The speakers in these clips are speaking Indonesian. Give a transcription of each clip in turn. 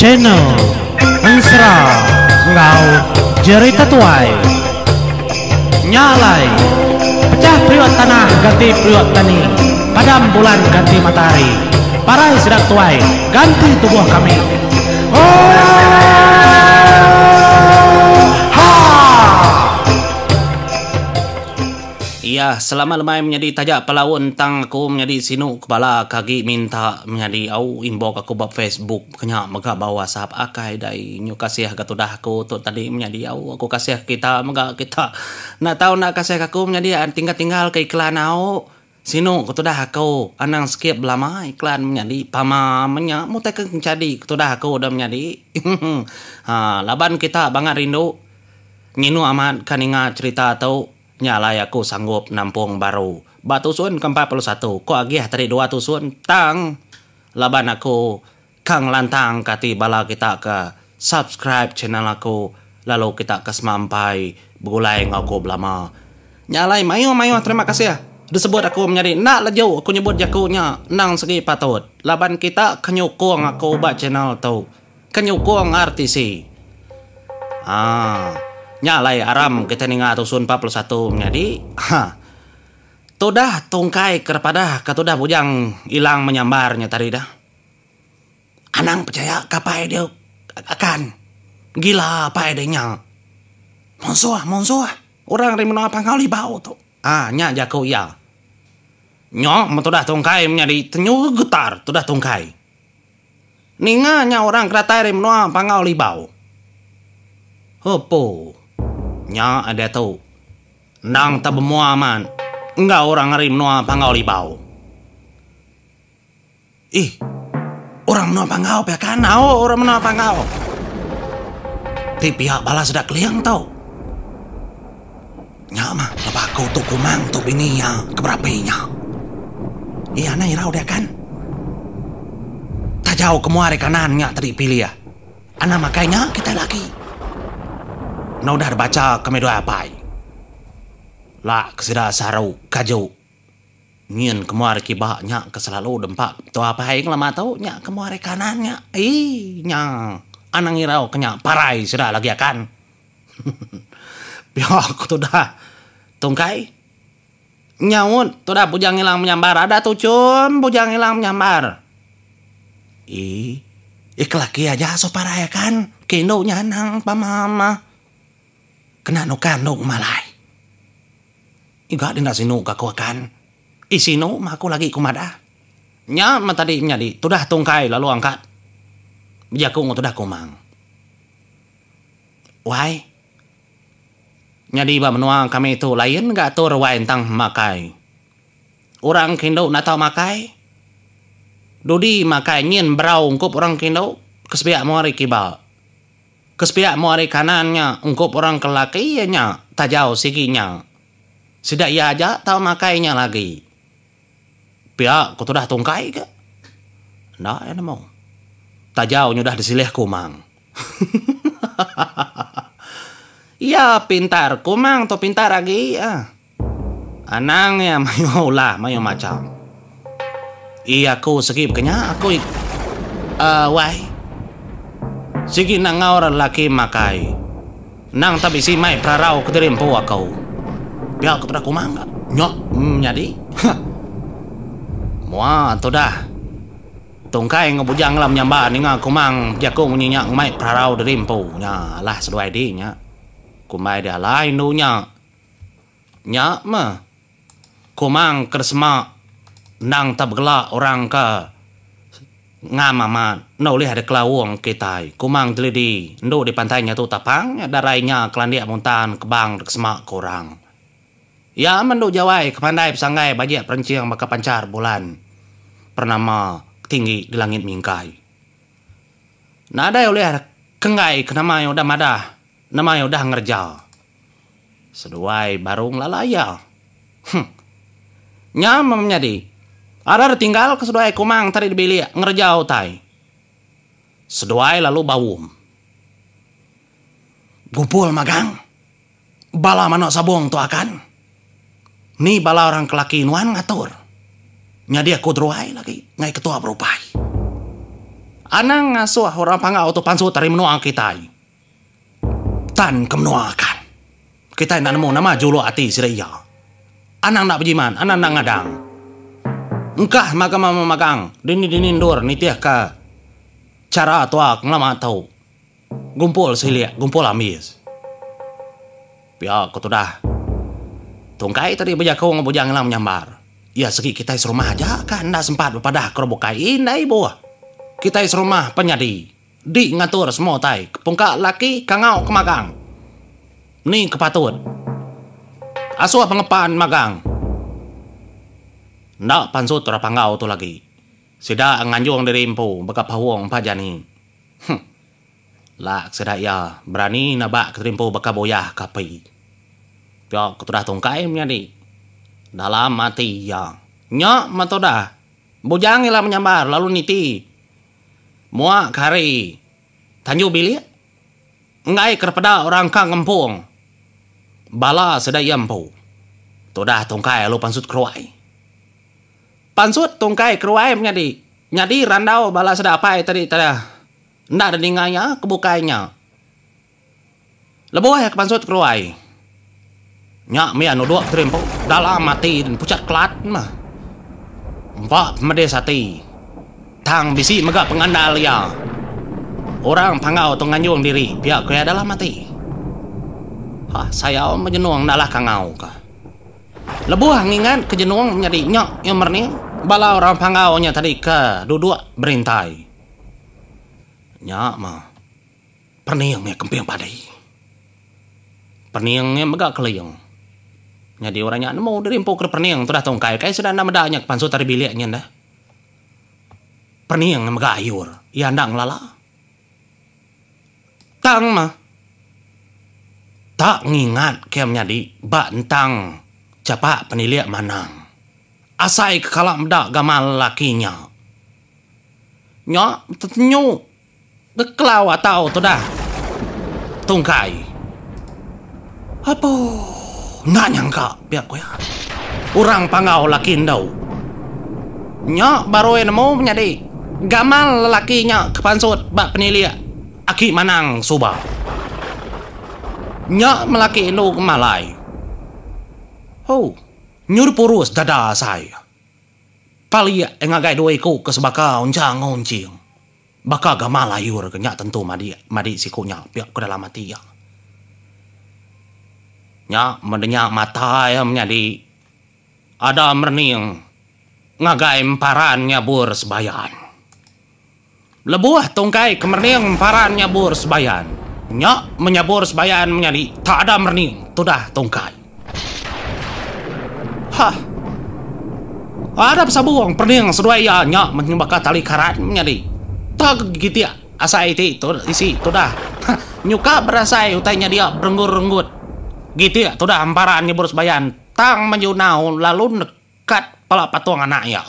channel Ensra Ngau cerita tuai Nyalai Pecah priwat tanah ganti priwat tani Padam bulan ganti matahari Parai sedak tuai ganti tubuh kami Oh ya selama lemai menjadi tajak pelau tang aku menjadi sinu kepala kaki minta menjadi au inbox aku bab Facebook kenya mega bawa sahab akai dai nyu kasih dah aku tu tadi menjadi au aku kasih kita mega kita nak tahu nak kasih aku menjadi tinggal tinggal ke iklan au sinu dah aku anang skip lama iklan menjadi pama menya mutai ke jadi dah aku udah menjadi ha laban kita bangat rindu nginu amat kaninga cerita tau nyala ya ku sanggup nampung baru Batu sun ke 41 ku agih tadi dua tusun tang laban aku kang lantang kati bala kita ke subscribe channel aku lalu kita ke semampai aku ngaku belama nyalai mayo mayo terima kasih ya disebut aku menjadi nak lejo aku nyebut jakunya nang segi patut laban kita kenyukung aku buat channel tu kenyukung artisi ah nyalai aram kita nih ninga plus 41 jadi ha todah tungkai kepada dah bujang hilang menyambarnya tadi dah anang percaya kapai dia akan gila apa edenya monsuah monsuah orang dari mana pangkal di bau tuh ah nya jago ya nyok dah tongkai menjadi tenyu getar todah tungkai, ninga nya orang kereta dari menolak pangkal di bau Hopo nya ada tahu, nang ta bemuaman enggak orang ngerim noa pangau bau. ih orang noa pangau kan, kanau orang menua pangau ti pihak balas dak liang tau mah, lebaku tu kumang tu yang keberapinya iya na irau dia kan tak jauh kemuari kanan nya pilih ya anak makanya kita lagi Naudah उधर baca kami doa apa la sarau kajo nyen kemuar ki bah nya dempak to apa yang lama tau nya kemuar kanannya ih nya anang irau kenya parai sudah lagi akan aku tuh dah tungkai nyaun tuh dah bujang hilang menyambar ada tu cun bujang hilang menyambar ih ih kelaki aja so parai kan kendo nyanang pamama Anak nuka nuk malai. Iga di na sinuka ko kan. Isino maku lagi kumada. Nya matadi nya di tudah tungkai lalu angkat. Bijakung tudah kumang. Wai. Nya di ba menua kami itu lain enggak tu wai tentang makai. Orang kindo na tau makai. Dudi makai nyin berau ngkup orang kindo kesbiak mori kibal. Kespiak hari kanannya, ungkup orang kelakinya, tak jauh siginya. sedak ia aja tahu makainya lagi. Pihak kutu dah tungkai ke? Ndak ya mau. Tak jauh nyudah disilih kumang. Iya pintar, kumang tuh pintar lagi ya. Anang ya mayu lah, mayu macam. Iya aku sekip kenya aku uh, wai. Sige na nga orang laki makai. Nang tapi si mai prarau kuterim po kau. Biar kepada kumanga. Nyok, mm, nyadi. Wah, to dah. Tungkai ngebujang lam nyamba ni nga kumang jakung ni nyak mai prarau derim po nya lah seduai di nya. Kumai dia lain nu nya. Nya mah. Kumang kersma nang tabgla orang ke ngam mama nau le hade klawong kitai kumang di ndo di pantainya tu tapang darainya kelandia muntahan kebang semak kurang, ya mandu jawai kepandai pesangai bajak perenciang maka pancar bulan pernama tinggi di langit mingkai ada oleh kengai, kenama yang udah madah nama yang udah ngerja seduai barung lalaya hm. nyam nyadi ada tinggal ke sedoai kumang tadi dibeli ngerjau tai. Sedoai lalu bawum. Gupul magang. Bala mano sabong tu akan. Ni bala orang kelaki nuan ngatur. Nya dia kudruai lagi ngai ketua berupai. Anang ngasuh orang pangga tu pansu tari menua kitai. Tan kemenua akan. Kita nak nemu nama julu ati sirai ya. Anang nak bejiman, anang nak ngadang. Engkah maka mama magang. Dini dini ndur nitiah ka. Cara tua ngelama tau. Gumpul silia, gumpul amis. Pia ya, kau dah. Tungkai tadi bejak kau ngebujang ngelam nyambar. Ya segi kita is rumah aja kan dah sempat berpadah kerobok kain naik buah. Kita is rumah penyadi. Di ngatur semua tai. Pungka laki kangau magang. Ni kepatut. Asuh pengepan magang. Ndak pansut terapangau tu lagi. Sida nganjung dari impu baka pahuang pajani. Hm. Lak sida ya berani nabak keterimpu baka boyah kapi. Tiok ketudah tungkai menyadi. Dalam mati ya. Nyok matoda. Bujang ialah menyambar lalu niti. Muak kari. Tanju bilik. Ngai kerpeda orang kang empung. Bala sedai yampu. Tudah tongkai lu pansut keruai pansut tungkai keruai nyadi nyadi randau balas dapai tadi tadi, ndak ada dinganya kebukainya lebih banyak pansut keruai nyak mia nu dua terimpo dalam mati dan pucat kelat mah empat medesati tang bisi mega pengandal ya orang pangau tenganyung diri biar kaya dalam mati ah saya menjenuang dalah kangau ka lebuh ngingat kejenuang nyari nyok yang merning Bala orang pangau nya tadi ke duduk berintai. Nya mah. Peniangnya kempiang padai. Perniangnya megak keliang. Nya di orangnya mau dari empuk ke perniang, tuh dah tongkai. Kayak sudah nama danya pansu tadi biliknya dah. Peniang megak ayur. Ia ndang lala. Tang mah. Tak ngingat kem di bantang. Cepat penilik manang asai kalam da gamal lakinya. nyok tetenyu deklaw atau tu dah tungkai. Apa? Nak nyangka biar ya. Orang pangau lakin dau. nyok baru mau menjadi gamal lakinya kepansut bak penilia. Aki manang subah. nyok melaki lu kemalai. Oh, Nyur purus dada saya. Pali enggak dua iku ke sebaka oncang oncing. Baka gama layur kenyak tentu madi madi sikunya pihak ke dalam mati ya. Nya mendenyak mata ya menyadi ada merning ngagai emparan nyabur sebayan. Lebuah tungkai kemerning emparan nyabur sebayan. nyak menyabur sebayan menyadi tak ada merning tudah tungkai ha ada sa buang perning seduaya nya mending tali karat nyari tak gitu ya asa itu itu isi itu dah nyuka berasa utainya dia berenggut renggut gitu ya itu dah amparan nyebur sebayan tang menyunau lalu nekat pala patung anak ya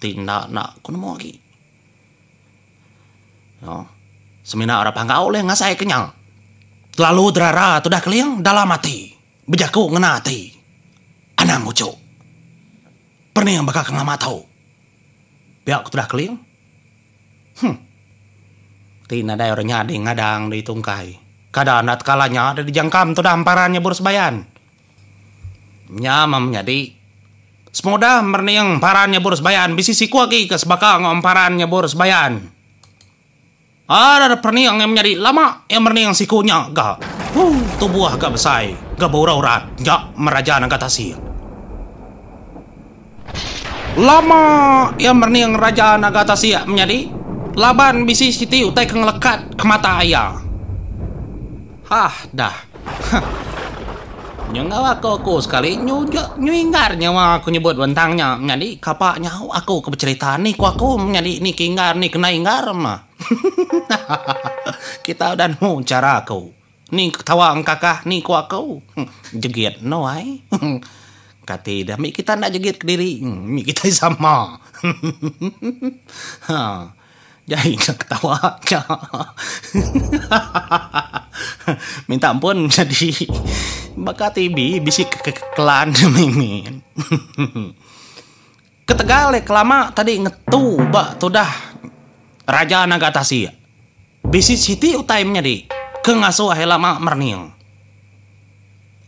tindak nak kuno mau lagi no. Ya, semina orang pangga oleh ngasai kenyang lalu darah itu dah keliang dalam mati bejaku hati anang ucu pernah yang bakal kena matau Biar sudah keling hmm Tidak ada orang nyadi ngadang di tungkai kadang anak kalanya ada di jangkam tuh damparannya bayan. bayan. nyamam nyadi merni yang parannya burus bayan. bisi siku lagi ke sebakang ngomparannya burus bayan. Ada ada perniang yang menjadi lama yang merni yang sikunya gak. Uh, tubuh agak besar, gak bau urat, gak merajaan anak tasir lama yang merni yang raja nagata sia menjadi laban bisi utai utai ngelekat ke mata ayah hah dah nyengawa aku sekali nyujuk nyuingar nyawa aku nyebut bentangnya nyadi kapaknya aku kebercerita nih ku aku nyadi nih kingar nih kena ingar mah kita udah mau cara aku nih ketawa angkakah nih ku aku hmm, jeget no kata dah mi kita nak jegit ke diri hmm, mi kita sama ha jadi nak ketawa minta ampun jadi baka tibi bisik ke kelan mimin ketegal ya kelama tadi ngetu bak tuh dah raja nagatasi bisi siti utaimnya di ke ngasuh lama merning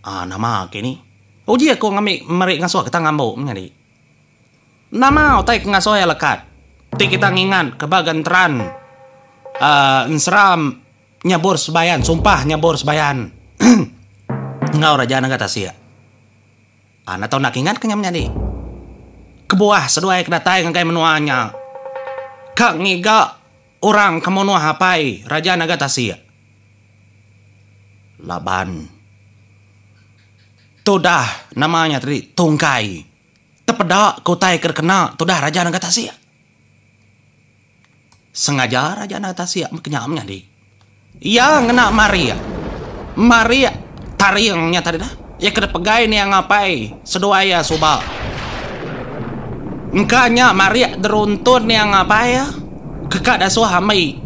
ah nama kini Oji ako ngamik merik ngaso kita ngambo ngari. Nama otai ngaso ya lekat. Ti kita ingat kebagan teran. Uh, nseram nyabor sebayan, sumpah nyabor sebayan. Ngau raja naga tasia. anak tau nak ingat kenyamnya di. Kebuah seduai kedatai ngkai menuanya. Kak ngiga orang kemonua hapai raja naga tasia. Laban Todah namanya tadi tongkai. Tepeda kotai kerkena todah raja nagatasia. Sengaja raja nagatasia kenyamnya di. Iya ngena Maria. Maria tariangnya tadi dah. Ya kena pegai nih yang ngapai. ya suba. Engkanya Maria deruntun nih yang ngapai ya. Kekak dasuh hamai.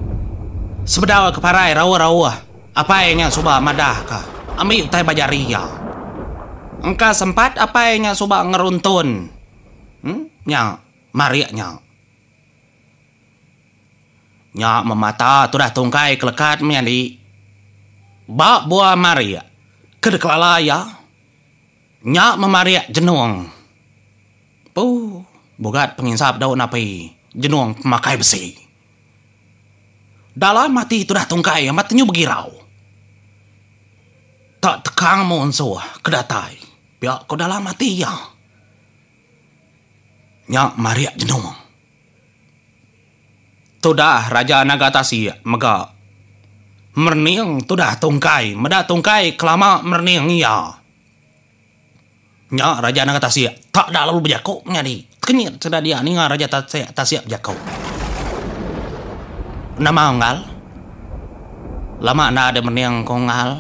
Sebedawa keparai rawa-rawa. Apa yang soba madah kah? Ami utai bajaria engka sempat apa nya coba ngeruntun hmm? nya Maria nya nya memata tuh dah tungkai kelekat menyandi bak buah Maria kedeklala ya nya memari jenung pu bogat penginsap daun api jenung pemakai besi dalam mati itu dah tungkai matinya begirau tak tekang monso kedatai pihak kau dalam mati ya. nyak Maria jenong. Tudah Raja Nagatasi mega tu tudah tungkai, meda tungkai kelama merning ya. nyak Raja Nagatasi tak dah lalu bejako nyari Kenyir sudah dia nih Raja Tasia bejako. Nama ngal lama na ada kau kongal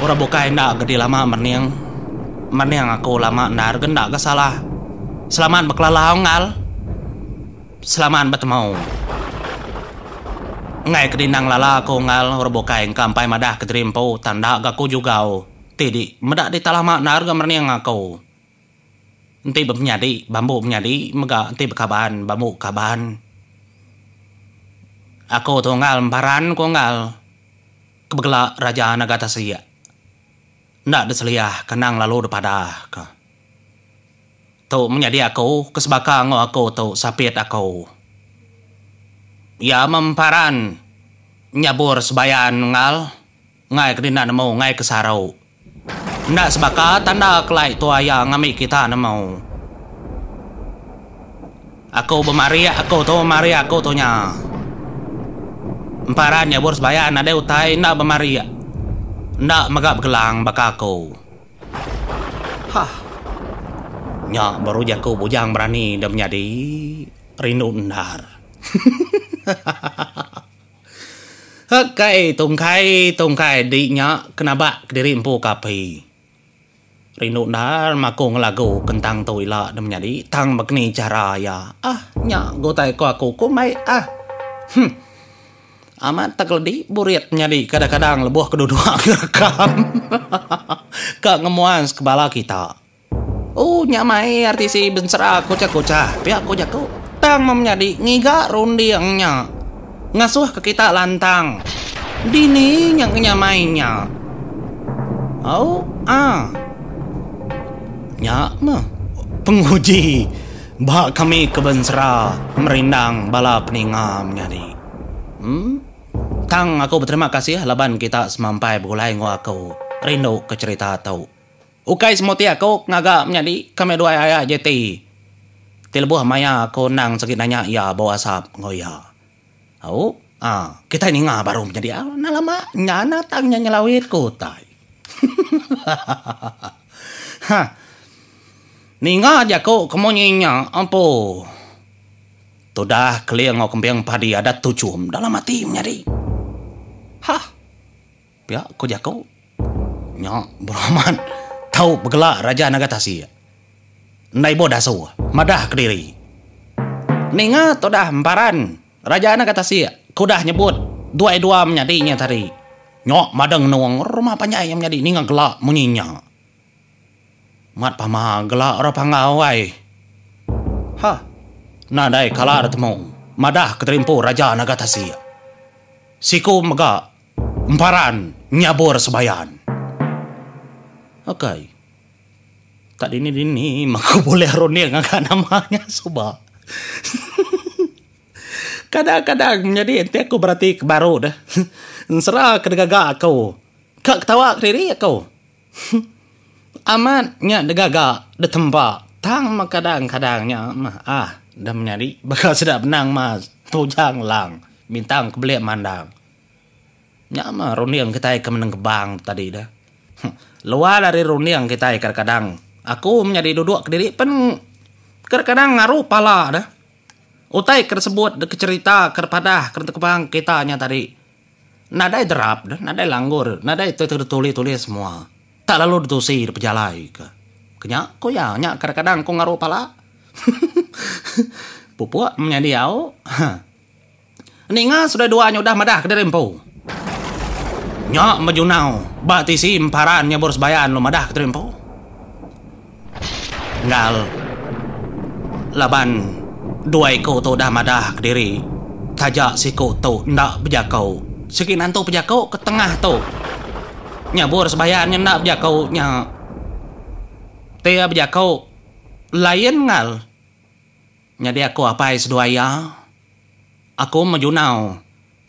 Orang bukain na gede lama merniang yang aku lama nar genda ke salah. Selamat beklalaong laungal Selamat bertemu. Ngai kedinang lala aku ngal robokai kampai madah kedrimpo tanda gaku jugau. Tidi medak di talama nar yang aku. Nanti bernyadi, bambu bernyadi, mega nanti berkaban, bambu kaban. Aku ngal, baran ku ngal. Kebegla Raja nagata siya. Nak Nadesliah kenang lalu daripada ka. Tau menyadi aku kesebaka ngau aku tau sapit aku. Ya memparan nyabur sebayaan ngal ngai nak mau ngai kesarau. nak sebaka tanda kelai tu yang ngami kita mau. Aku bermari aku tu mari aku tu nya Emparan nyabur sebayan ada utai ndak bermari. Ndak magap kelang bakako. Ha. Nya baru jangkau bujang berani dan menjadi rindu undar. Hakai tungkai tungkai dinya kenapa kediri empu kapi. Rindu ndar makung lagu kentang toila dan menjadi tang begini cara ya. Ah nya gotai ko aku kumai ah. Hm amat tak tegledi burit nyari kadang-kadang lebuh kedua gerekam ke ngemuan kebala kita oh nyamai arti si bensera ah, koca kocah pihak kocah tuh tang mau nyari ngiga rundiangnya ngasuh ke kita lantang dini yang nyamainya oh ah nya mah penguji bah kami ke kebensera ah, merindang balap ningam nyari hmm Kang, aku berterima kasih ya, laban kita semampai bergulai ngau aku. Rindu ke cerita tau. Ukai semoti aku ngaga menjadi kami dua ayah jeti. Tilbuh maya aku nang sakit nanya ya bawa ngau ngoya. Oh, Au, ah, kita ini ngah baru um menjadi ah, nah lama nyana nyanyi lawit ku Hah, Ninga aja kau kemonyinya ampo. Tudah keliang ngau kempiang padi ada tujuh um. dalam hati menjadi. Ha, Ya, ko jako. Nya, Brahman. Tau begelak Raja Nagatasi. Nai bodah so, madah kediri. Ninga todah mparan. Raja Nagatasi, ko dah nyebut. Dua-dua menyadinya tadi. Nyok madang nuang rumah panjang yang menjadi ni gelak munyinya. Mat pama gelak orang pangawai. Ha. Nadai kalah ada temung. Madah keterimpu Raja Nagatasi. Siku megak Emparan nyabur sebayan. Okey. Tak dini-dini, aku boleh ronil dengan namanya, Suba. Kadang-kadang menjadi nanti aku berarti baru dah. Serah kedegaga aku. Kak ketawa kiri aku. Amat nyak degaga de tempat. Tang kadang-kadangnya ah dah menjadi bakal sedap benang mas tujang lang bintang kebelak mandang. Nyama yang kita ke menang kebang tadi dah. Luar dari yang kita kadang-kadang. Aku menjadi duduk ke diri pen kadang-kadang ngaruh pala dah. Utai tersebut cerita kepada kebang kitanya tadi. Nadai derap dah, nadai langgur, nadai itu tertuli-tuli semua. Tak lalu ditusi pejalai ke. Kenyak kau ya, nyak kadang-kadang ko ngaruh pala. Pupuk menjadi au. Ninga sudah dua nyodah madah ke dari Nyok majunau bati si imparan nyo boros lo madah trimpo. Ngal laban duai kau tu dah madah diri. Taja si kau tu ndak bejakau. Sekinan tu bejakau ke tengah tu. Nyo boros bayan nyo ndak bejakau nyo. Tia bejakau lain ngal. Nya dia aku apa is ya. Aku majunau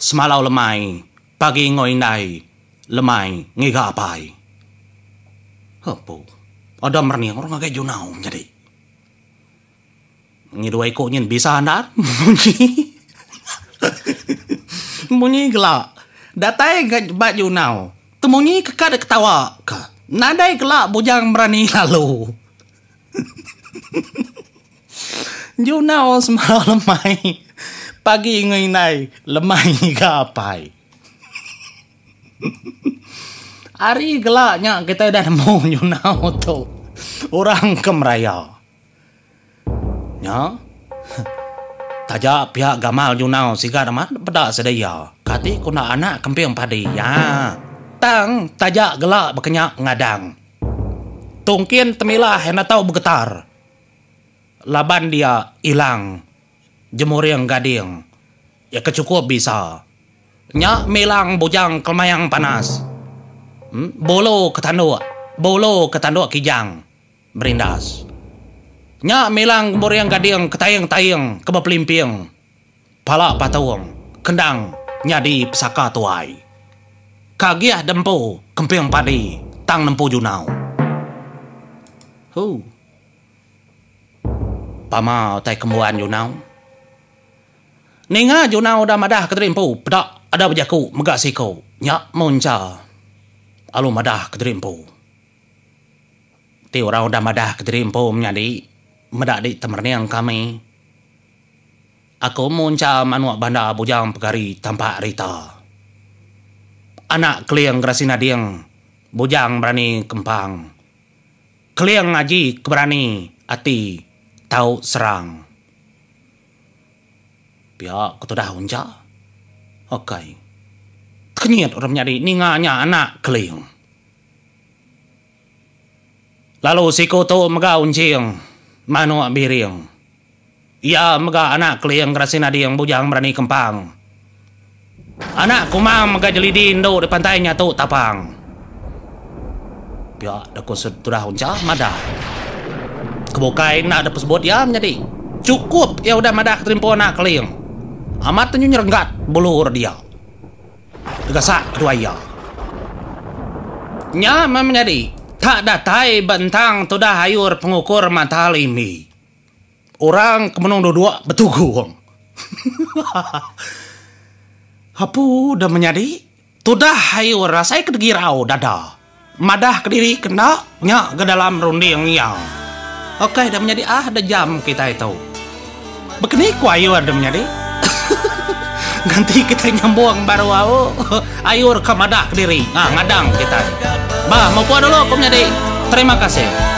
semalau lemai pagi ngoi nai lemai ngi gapai. Hepu, ada merni orang ngake junau jadi. Ngi dua nyen bisa anar munyi. munyi gela, Datai ke bak junau. Temunyi kekad ketawa ka. Nadai gela bujang berani lalu. junau semalam lemai. Pagi ngai nai lemai ngi Ari gelaknya kita udah mau nyuna tuh orang kemraya. Ya, Taja pihak gamal nyuna siga damat peda sedaya. Kati kuna anak kemping padi ya. Tang taja gelak bekenya ngadang. Tungkin temilah hena tahu bergetar. Laban dia hilang. Jemur yang gading. Ya kecukup bisa nya melang bojang kelmayang panas hmm? bolo ketandua bolo ketandua kijang berindas nya melang boreng gading ketayang tayang keba pelimping pala patawang kendang nyadi pesaka tuai kagiah dempo kemping padi tang nempu junau hu pama tai kemuan junau Ninga juna uda madah kedrimpu pedak ada bejaku megasiku nyak monca. Alu madah kedrimpu. Ti orang udah madah kedrimpu menyadi medak di yang kami. Aku monca manua banda bujang pegari tanpa rita. Anak keliang gerasina dieng bujang berani kempang. Keliang ngaji keberani ati tau serang pihak kutu oke unja. Okey. Kenyit orang nyari ninganya anak keling. Lalu si kutu mega unjing Mano biring. Ia mega anak keling kerasina yang bujang berani kempang. Anak kumang mega jelidin do di pantainya tu tapang. Pihak dah kusut madah. Kebukain nak ada pesebut ya menjadi. Cukup ya udah madah nak keling. Amat Amatnya nyerenggat bulur dia. Tegasa ruaya. Nya menjadi tak datai bentang tudah hayur pengukur mata ini. Orang kemenung dua betugong. Hapu udah menjadi tudah hayur rasai kedigirau dada. Madah kediri kena nya ke dalam runding yang. Oke, udah menjadi ah ada jam kita itu. Bekeni kuayu ada menjadi. nanti kita nyambung baru wau ayur kamadak diri nah ngadang kita bah mau puas dulu kumnya deh terima kasih